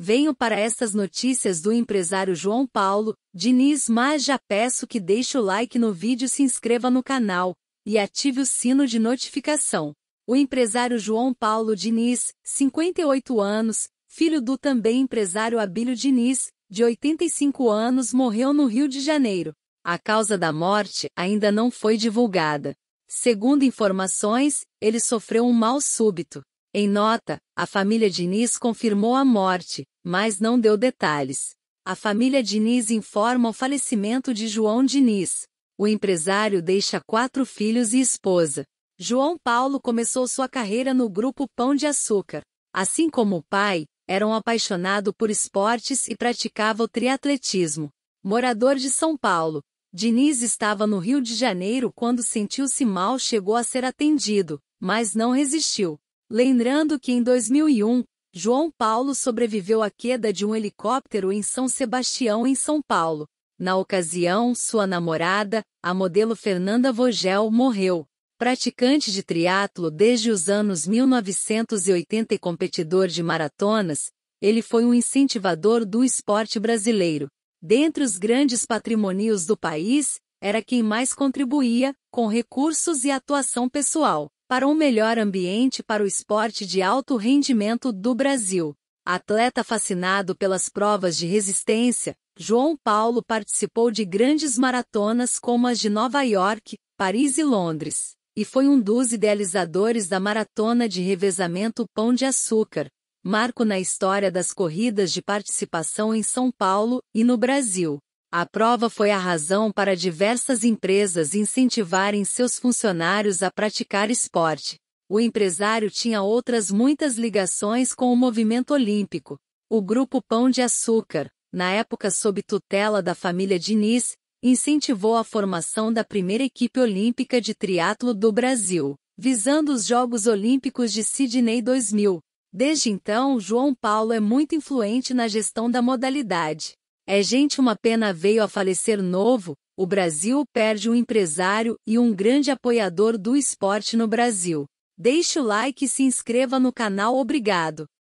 Venho para estas notícias do empresário João Paulo Diniz, mas já peço que deixe o like no vídeo, se inscreva no canal e ative o sino de notificação. O empresário João Paulo Diniz, 58 anos, filho do também empresário Abílio Diniz, de 85 anos, morreu no Rio de Janeiro. A causa da morte ainda não foi divulgada. Segundo informações, ele sofreu um mal súbito. Em nota, a família Diniz confirmou a morte, mas não deu detalhes. A família Diniz informa o falecimento de João Diniz. O empresário deixa quatro filhos e esposa. João Paulo começou sua carreira no grupo Pão de Açúcar. Assim como o pai, era um apaixonado por esportes e praticava o triatletismo. Morador de São Paulo, Diniz estava no Rio de Janeiro quando sentiu-se mal, chegou a ser atendido, mas não resistiu. Lembrando que em 2001, João Paulo sobreviveu à queda de um helicóptero em São Sebastião, em São Paulo. Na ocasião, sua namorada, a modelo Fernanda Vogel, morreu. Praticante de triatlo desde os anos 1980 e competidor de maratonas, ele foi um incentivador do esporte brasileiro. Dentre os grandes patrimônios do país, era quem mais contribuía, com recursos e atuação pessoal para um melhor ambiente para o esporte de alto rendimento do Brasil. Atleta fascinado pelas provas de resistência, João Paulo participou de grandes maratonas como as de Nova York, Paris e Londres, e foi um dos idealizadores da maratona de revezamento Pão de Açúcar, marco na história das corridas de participação em São Paulo e no Brasil. A prova foi a razão para diversas empresas incentivarem seus funcionários a praticar esporte. O empresário tinha outras muitas ligações com o movimento olímpico. O grupo Pão de Açúcar, na época sob tutela da família Diniz, incentivou a formação da primeira equipe olímpica de triatlo do Brasil, visando os Jogos Olímpicos de Sydney 2000. Desde então, João Paulo é muito influente na gestão da modalidade. É gente uma pena veio a falecer novo, o Brasil perde um empresário e um grande apoiador do esporte no Brasil. Deixe o like e se inscreva no canal obrigado.